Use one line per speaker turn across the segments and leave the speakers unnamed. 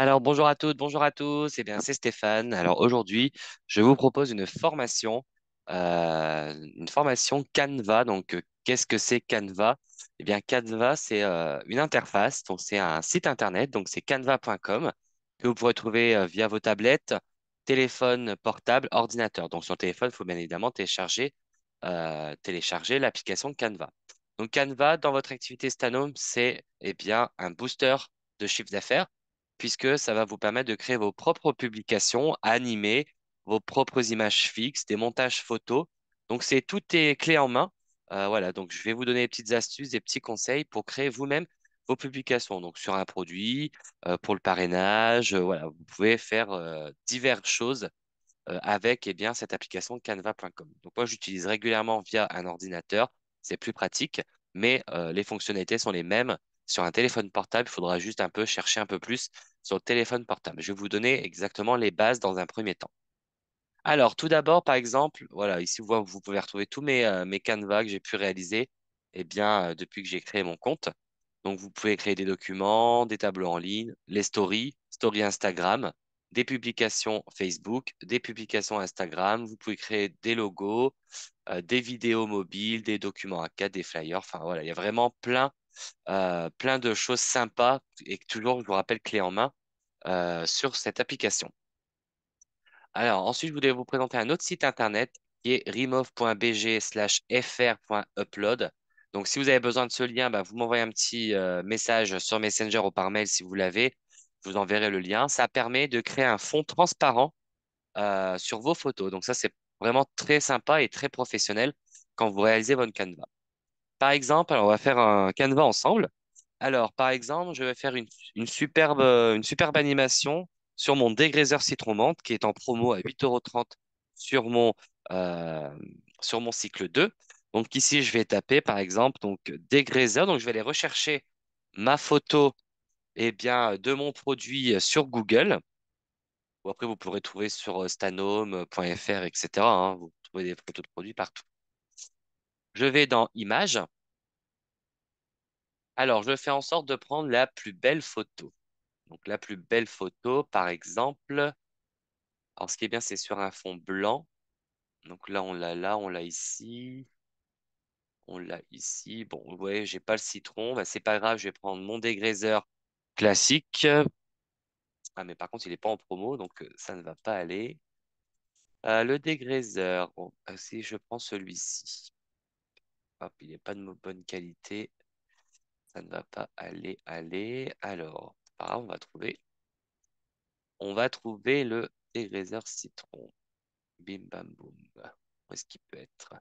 Alors bonjour à toutes, bonjour à tous, et eh bien c'est Stéphane. Alors aujourd'hui, je vous propose une formation, euh, une formation Canva. Donc euh, qu'est-ce que c'est Canva Eh bien Canva, c'est euh, une interface, donc c'est un site internet, donc c'est canva.com que vous pourrez trouver via vos tablettes, téléphone portable, ordinateur. Donc sur le téléphone, il faut bien évidemment télécharger, l'application Canva. Donc Canva, dans votre activité Stanome, c'est eh bien un booster de chiffre d'affaires puisque ça va vous permettre de créer vos propres publications, animées, vos propres images fixes, des montages photos. Donc, c'est tout est clé en main. Euh, voilà, donc je vais vous donner des petites astuces, des petits conseils pour créer vous-même vos publications. Donc, sur un produit, euh, pour le parrainage, euh, voilà, vous pouvez faire diverses choses avec eh bien, cette application canva.com. Donc, moi, j'utilise régulièrement via un ordinateur. C'est plus pratique, mais les fonctionnalités sont les mêmes sur un téléphone portable, il faudra juste un peu chercher un peu plus sur le téléphone portable. Je vais vous donner exactement les bases dans un premier temps. Alors, tout d'abord, par exemple, voilà, ici, vous, pouvez retrouver tous mes, euh, mes canevas que j'ai pu réaliser eh bien, euh, depuis que j'ai créé mon compte. Donc, vous pouvez créer des documents, des tableaux en ligne, les stories, stories Instagram, des publications Facebook, des publications Instagram. Vous pouvez créer des logos, euh, des vidéos mobiles, des documents A4, des flyers. Enfin, voilà, il y a vraiment plein euh, plein de choses sympas et toujours, je vous rappelle, clé en main euh, sur cette application. Alors, ensuite, je voulais vous présenter un autre site internet qui est remove.bg fr.upload. Donc, si vous avez besoin de ce lien, bah, vous m'envoyez un petit euh, message sur Messenger ou par mail si vous l'avez. Je vous enverrai le lien. Ça permet de créer un fond transparent sur vos photos. Donc, ça, c'est vraiment très sympa et très professionnel quand vous réalisez votre Canva. Par exemple, alors on va faire un canevas ensemble. Alors, par exemple, je vais faire une, superbe, euh, une superbe animation sur mon dégraiseur citron menthe qui est en promo à 8,30 sur mon, euh, sur mon cycle 2. Donc ici, je vais taper, par exemple, donc Donc, je vais aller rechercher ma photo eh bien, de mon produit sur Google. Ou après, vous pourrez trouver sur euh, stanome.fr, etc. Hein. Vous trouvez des photos de produits partout. Je vais dans Images. Alors, je fais en sorte de prendre la plus belle photo. Donc, la plus belle photo, par exemple, alors ce qui est bien, c'est sur un fond blanc. Donc là, on l'a là, on l'a ici. On l'a ici. Bon, vous voyez, j'ai pas le citron. Ce bah, c'est pas grave, je vais prendre mon dégraisseur classique. Ah, mais par contre, il n'est pas en promo, donc euh, ça ne va pas aller. Euh, le dégraisseur, euh, si je prends celui-ci. Hop, il n'est pas de bonne qualité. Ça ne va pas aller, aller. Alors, on va trouver. On va trouver le dégraiseur citron. Bim, bam, boum. Où est-ce qu'il peut être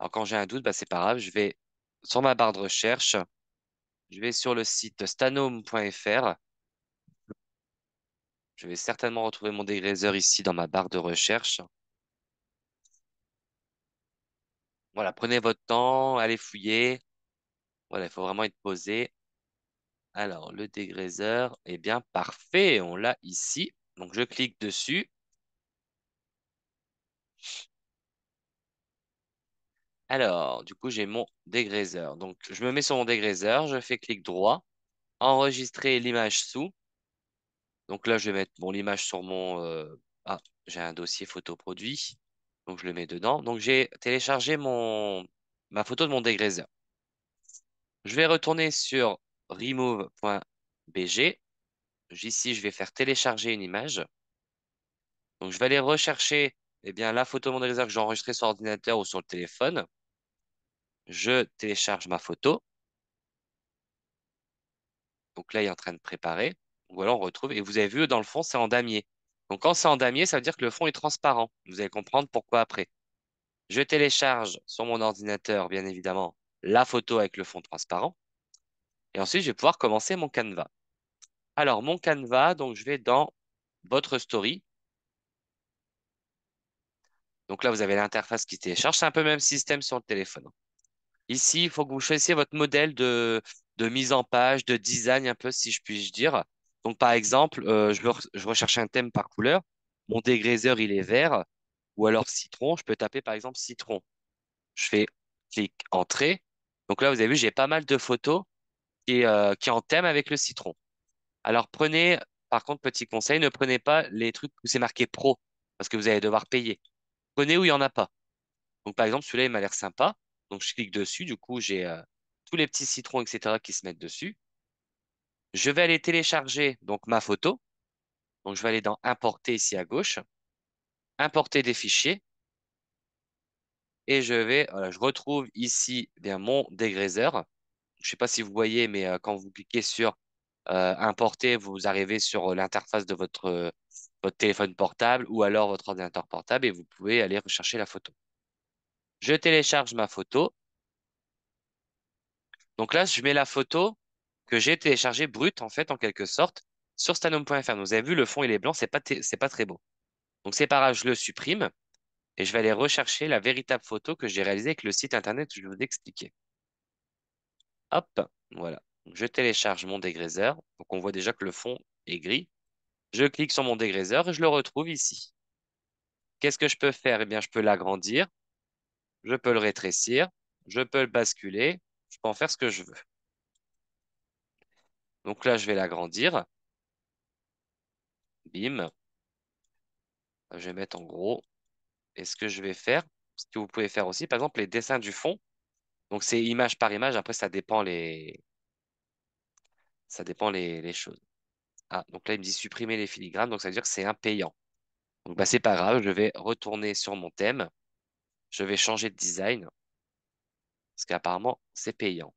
Alors, quand j'ai un doute, bah, c'est pas grave. Je vais sur ma barre de recherche. Je vais sur le site stanome.fr. Je vais certainement retrouver mon dégraiseur ici dans ma barre de recherche. Voilà, prenez votre temps, allez fouiller. Voilà, il faut vraiment être posé. Alors, le dégraisseur, est eh bien, parfait, on l'a ici. Donc, je clique dessus. Alors, du coup, j'ai mon dégraisseur. Donc, je me mets sur mon dégraisseur, je fais clic droit, enregistrer l'image sous. Donc là, je vais mettre mon l'image sur mon... Euh, ah, j'ai un dossier photo produit. Donc, je le mets dedans. Donc, j'ai téléchargé mon, ma photo de mon dégraiseur. Je vais retourner sur remove.bg. Ici, je vais faire télécharger une image. Donc, je vais aller rechercher eh bien, la photo de mon dégraiseur que j'ai enregistrée sur ordinateur ou sur le téléphone. Je télécharge ma photo. Donc là, il est en train de préparer. Voilà, on retrouve. Et vous avez vu, dans le fond, c'est en damier. Donc quand c'est en damier, ça veut dire que le fond est transparent. Vous allez comprendre pourquoi après. Je télécharge sur mon ordinateur, bien évidemment, la photo avec le fond transparent. Et ensuite, je vais pouvoir commencer mon Canva. Alors, mon Canva, donc je vais dans votre story. Donc là, vous avez l'interface qui télécharge. C'est un peu le même système sur le téléphone. Ici, il faut que vous choisissiez votre modèle de, de mise en page, de design, un peu, si je puis dire. Donc, par exemple, euh, je, recherche un thème par couleur. Mon dégraisseur, il est vert ou alors citron. Je peux taper, par exemple, citron. Je fais clic entrée. Donc là, vous avez vu, j'ai pas mal de photos qui, euh, qui en thème avec le citron. Alors, prenez, par contre, petit conseil, ne prenez pas les trucs où c'est marqué pro parce que vous allez devoir payer. Prenez où il n'y en a pas. Donc, par exemple, celui-là, il m'a l'air sympa. Donc, je clique dessus. Du coup, j'ai euh, tous les petits citrons, etc., qui se mettent dessus. Je vais aller télécharger donc ma photo. Donc, je vais aller dans Importer ici à gauche, Importer des fichiers. Et je vais, je retrouve ici eh bien, mon dégraiseur. Je ne sais pas si vous voyez, mais euh, quand vous cliquez sur euh, Importer, vous arrivez sur euh, l'interface de votre, votre téléphone portable ou alors votre ordinateur portable et vous pouvez aller rechercher la photo. Je télécharge ma photo. Donc là, je mets la photo que j'ai téléchargé brut, en fait, en quelque sorte, sur stanum.fr. Vous avez vu, le fond, il est blanc, c'est pas, pas très beau. Donc, c'est pareil, je le supprime et je vais aller rechercher la véritable photo que j'ai réalisée avec le site internet que je vous ai Hop, voilà. Je télécharge mon dégraiseur. Donc, on voit déjà que le fond est gris. Je clique sur mon dégraiseur et je le retrouve ici. Qu'est-ce que je peux faire Eh bien, je peux l'agrandir, je peux le rétrécir, je peux le basculer, je peux en faire ce que je veux. Donc là, je vais l'agrandir. Bim. Je vais mettre en gros. Et ce que je vais faire, ce que vous pouvez faire aussi, par exemple, les dessins du fond. Donc c'est image par image. Après, ça dépend les, ça dépend les, choses. Ah, donc là, il me dit supprimer les filigranes. Donc ça veut dire que c'est payant. Donc bah, c'est pas grave. Je vais retourner sur mon thème. Je vais changer de design. Parce qu'apparemment, c'est payant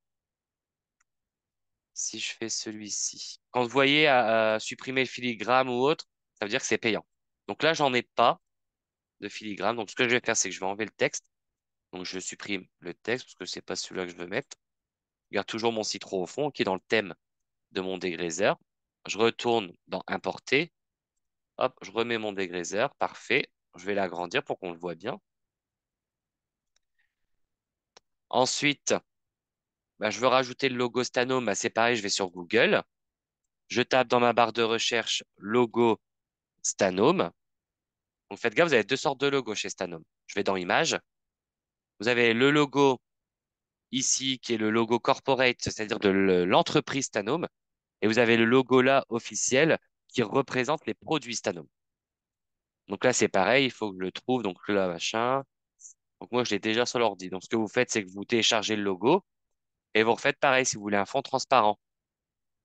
si je fais celui-ci. Quand vous voyez à, euh, euh, supprimer le filigrane ou autre, ça veut dire que c'est payant. Donc là, j'en ai pas de filigrane. Donc ce que je vais faire, c'est que je vais enlever le texte. Donc je supprime le texte parce que n'est pas celui-là que je veux mettre. Je garde toujours mon citron au fond qui est dans le thème de mon dégraiseur. Je retourne dans importer. Hop, je remets mon dégraiseur. Parfait. Je vais l'agrandir pour qu'on le voit bien. Ensuite, bah, je veux rajouter le logo Stanome, bah, c'est pareil, je vais sur Google. Je tape dans ma barre de recherche logo Stanome. Donc faites gaffe, vous avez deux sortes de logos chez Stanome. Je vais dans Images. Vous avez le logo ici qui est le logo corporate, c'est-à-dire de l'entreprise Stanome. Et vous avez le logo là officiel qui représente les produits Stanome. Donc là, c'est pareil, il faut que je le trouve. Donc là, machin. Donc moi, je l'ai déjà sur l'ordi. Donc ce que vous faites, c'est que vous téléchargez le logo. Et vous refaites pareil si vous voulez un fond transparent.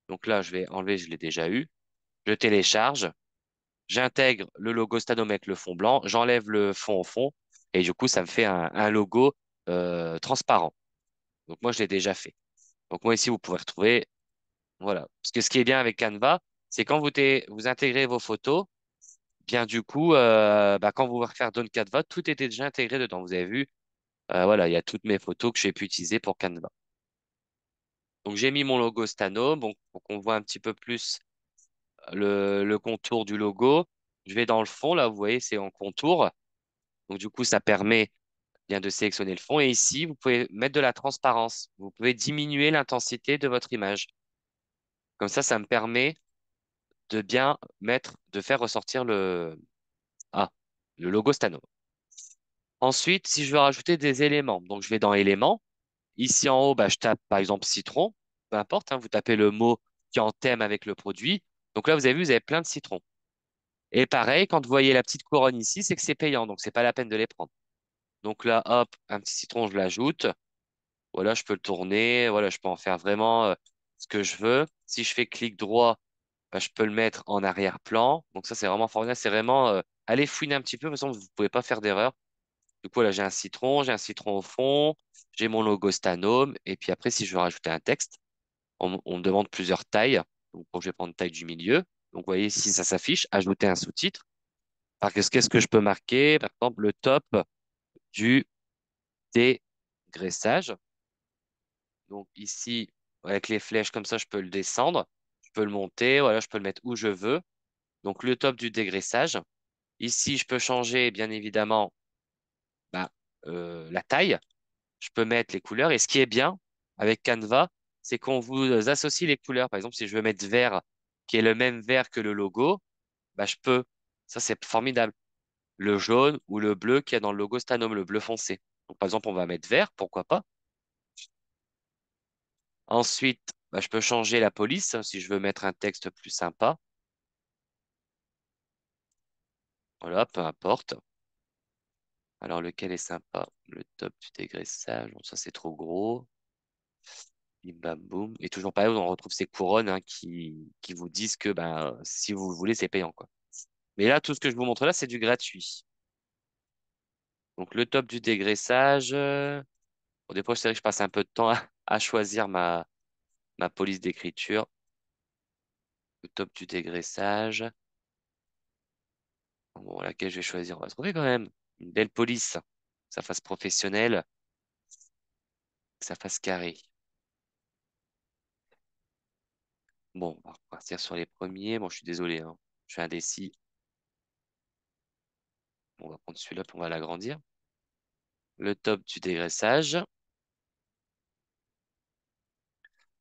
Donc là, je vais enlever, je l'ai déjà eu. Je télécharge. J'intègre le logo Stadom avec le fond blanc. J'enlève le fond au fond. Et du coup, ça me fait un, logo euh, transparent. Donc moi, je l'ai déjà fait. Donc moi, ici, vous pouvez retrouver. Voilà. Parce que ce qui est bien avec Canva, c'est quand vous, vous intégrez vos photos, bien du coup, euh, bah, quand vous refaire Don Canva, tout était déjà intégré dedans. Vous avez vu, euh, voilà, il y a toutes mes photos que j'ai pu utiliser pour Canva. Donc, j'ai mis mon logo Stano donc pour qu'on voit un petit peu plus euh, le, contour du logo. Je vais dans le fond, là, vous voyez, c'est en contour. Donc, du coup, ça permet bien de sélectionner le fond. Et ici, vous pouvez mettre de la transparence. Vous pouvez diminuer l'intensité de votre image. Comme ça, ça me permet de bien mettre, de faire ressortir le, ah, le logo Stano. Ensuite, si je veux rajouter des éléments, donc je vais dans éléments, Ici en haut, bah, je tape par exemple citron, peu importe, hein, vous tapez le mot qui est en thème avec le produit. Donc là, vous avez vu, vous avez plein de citrons. Et pareil, quand vous voyez la petite couronne ici, c'est que c'est payant, donc ce n'est pas la peine de les prendre. Donc là, hop, un petit citron, je l'ajoute. Voilà, je peux le tourner, voilà, je peux en faire vraiment euh, ce que je veux. Si je fais clic droit, bah, je peux le mettre en arrière-plan. Donc ça, c'est vraiment formidable. C'est vraiment, euh, aller fouiner un petit peu, de toute vous ne pouvez pas faire d'erreur. Du coup, là, j'ai un citron, j'ai un citron au fond, j'ai mon logo Stanome. Et puis après, si je veux rajouter un texte, on, me demande plusieurs tailles. Donc, je vais prendre taille du milieu. Donc, vous voyez, si ça s'affiche, ajouter un sous-titre. Parce que qu'est-ce que je peux marquer Par exemple, le top du dégraissage. Donc, ici, avec les flèches comme ça, je peux le descendre, je peux le monter, voilà, je peux le mettre où je veux. Donc, le top du dégraissage. Ici, je peux changer, bien évidemment, euh, la taille, je peux mettre les couleurs. Et ce qui est bien avec Canva, c'est qu'on vous associe les couleurs. Par exemple, si je veux mettre vert, qui est le même vert que le logo, bah, je peux. Ça, c'est formidable. Le jaune ou le bleu qui est a dans le logo Stanom, le bleu foncé. Donc, par exemple, on va mettre vert, pourquoi pas. Ensuite, bah, je peux changer la police hein, si je veux mettre un texte plus sympa. Voilà, peu importe. Alors, lequel est sympa Le top du dégraissage. Bon, ça, c'est trop gros. boum. Et toujours pareil, on retrouve ces couronnes hein, qui, qui vous disent que ben, si vous voulez, c'est payant. Quoi. Mais là, tout ce que je vous montre là, c'est du gratuit. Donc, le top du dégraissage. Au euh, des fois, c'est que je passe un peu de temps à, choisir ma, ma police d'écriture. Le top du dégraissage. Bon, laquelle je vais choisir, on va trouver quand même une belle police, sa face professionnelle, ça fasse carré. Bon, on va repartir sur les premiers. Bon, je suis désolé, hein. je suis indécis. On va prendre celui-là, puis on va l'agrandir. Le top du dégraissage.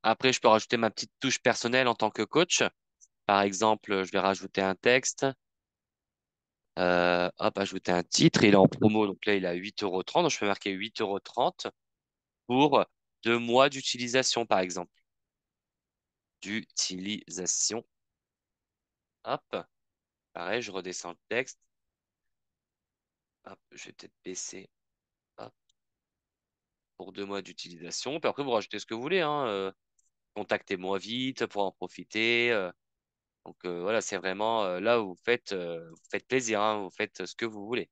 Après, je peux rajouter ma petite touche personnelle en tant que coach. Par exemple, je vais rajouter un texte, euh, hop, ajouter un titre. Il est en promo, donc là, il a 8,30€. Donc, je peux marquer 8,30€ pour deux mois d'utilisation, par exemple. D'utilisation. Hop. Pareil, je redescends le texte. Hop, je vais peut-être baisser. Hop. Pour deux mois d'utilisation. Puis après, vous rajoutez ce que vous voulez. Hein. Euh, contactez-moi vite pour en profiter. Euh. Donc euh, voilà, c'est vraiment euh, là où vous faites, plaisir, euh, vous faites hein, ce que vous voulez.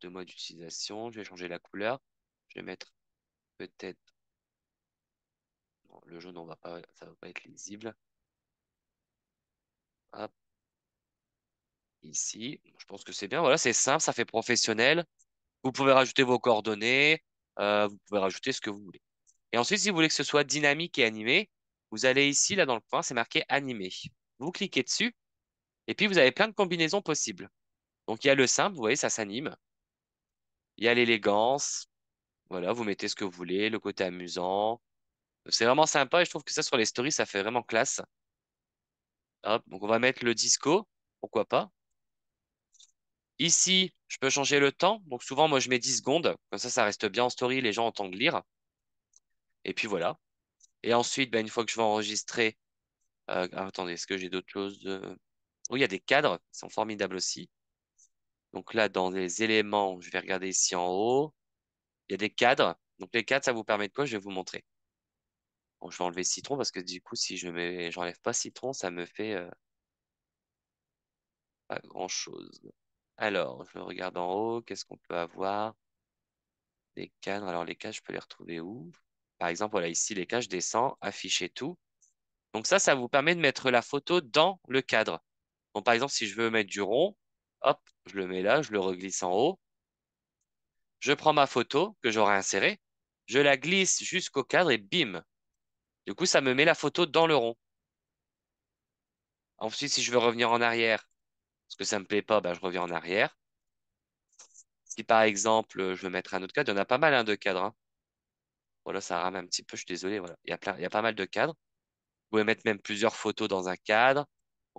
deux mois d'utilisation, je vais changer la couleur. Je vais mettre peut-être le jaune, on va pas, ça va pas être lisible. ici, je pense que c'est bien. Voilà, c'est simple, ça fait professionnel. Vous pouvez rajouter vos coordonnées, vous pouvez rajouter ce que vous voulez. Et ensuite, si vous voulez que ce soit dynamique et animé, vous allez ici, là dans le coin, c'est marqué animé. Vous cliquez dessus et puis vous avez plein de combinaisons possibles. Donc il y a le simple, vous voyez, ça s'anime. Il y a l'élégance. Voilà, vous mettez ce que vous voulez, le côté amusant. C'est vraiment sympa et je trouve que ça sur les stories, ça fait vraiment classe. Hop, donc on va mettre le disco, pourquoi pas. Ici, je peux changer le temps. Donc souvent, moi, je mets 10 secondes. Comme ça, ça reste bien en story, les gens entendent lire. Et puis voilà. Et ensuite, bah, une fois que je vais enregistrer, euh, ah, attendez, est-ce que j'ai d'autres choses Oui, il y a des cadres qui sont formidables aussi. Donc là, dans les éléments, je vais regarder ici en haut. Il y a des cadres. Donc les cadres, ça vous permet de quoi Je vais vous montrer. je vais enlever citron parce que du coup, si je mets, j'enlève pas citron, ça me fait euh, pas grand-chose. Alors, je regarde en haut. Qu'est-ce qu'on peut avoir Des cadres. Alors les cadres, je peux les retrouver où par exemple, voilà, ici, les cas, je descends, afficher tout. Donc ça, ça vous permet de mettre la photo dans le cadre. Donc, par exemple, si je veux mettre du rond, hop, je le mets là, je le reglisse en haut. Je prends ma photo que j'aurai insérée, je la glisse jusqu'au cadre et bim. Du coup, ça me met la photo dans le rond. Ensuite, si je veux revenir en arrière, parce que ça ne me plaît pas, ben, je reviens en arrière. Si par exemple, je veux mettre un autre cadre, il y en a pas mal un hein, de cadres. Hein. Voilà, ça rame un petit peu, je suis désolé. Voilà. Il, y a il y a pas mal de cadres. Vous pouvez mettre même plusieurs photos dans un cadre.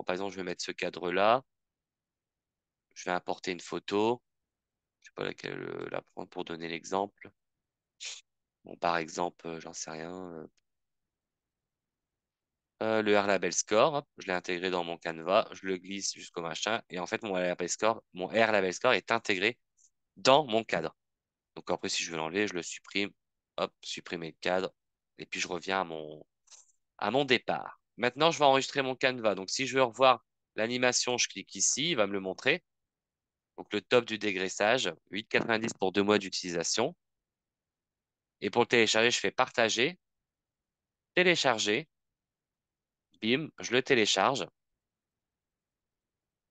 par exemple, je vais mettre ce cadre-là. Je vais importer une photo. Je ne sais pas laquelle euh, la prendre pour donner l'exemple. Bon, par exemple, euh, j'en sais rien. Euh, le R-Label Score, je l'ai intégré dans mon Canva, je le glisse jusqu'au machin, et en fait, mon R-Label Score, mon R-Label Score est intégré dans mon cadre. Donc après, si je veux l'enlever, je le supprime, hop, supprimer le cadre, et puis je reviens à mon, à mon départ. Maintenant, je vais enregistrer mon Canva. Donc, si je veux revoir l'animation, je clique ici, il va me le montrer. Donc, le top du dégraissage, 8,90 pour deux mois d'utilisation. Et pour le télécharger, je fais partager, télécharger. Bim, je le télécharge.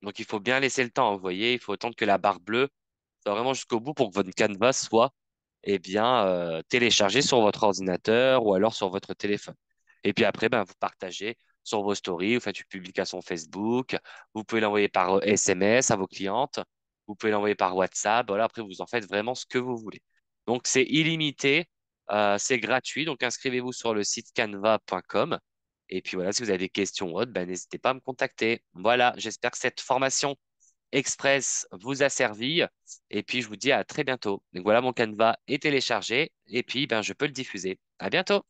Donc, il faut bien laisser le temps. Hein, vous voyez, il faut attendre que la barre bleue soit vraiment jusqu'au bout pour que votre canevas soit eh bien, euh, télécharger sur votre ordinateur ou alors sur votre téléphone. Et puis après, ben, vous partagez sur vos stories, vous faites une publication Facebook, vous pouvez l'envoyer par SMS euh, à vos clientes, vous pouvez l'envoyer par WhatsApp, voilà, après vous en faites vraiment ce que vous voulez. Donc c'est illimité, euh, c'est gratuit, donc inscrivez-vous sur le site canva.com. Et puis voilà, si vous avez des questions ou autres, ben, n'hésitez pas à me contacter. Voilà, j'espère que cette formation Express vous a servi. Et puis, je vous dis à très bientôt. Donc, voilà, mon canevas est téléchargé. Et puis, ben, je peux le diffuser. À bientôt.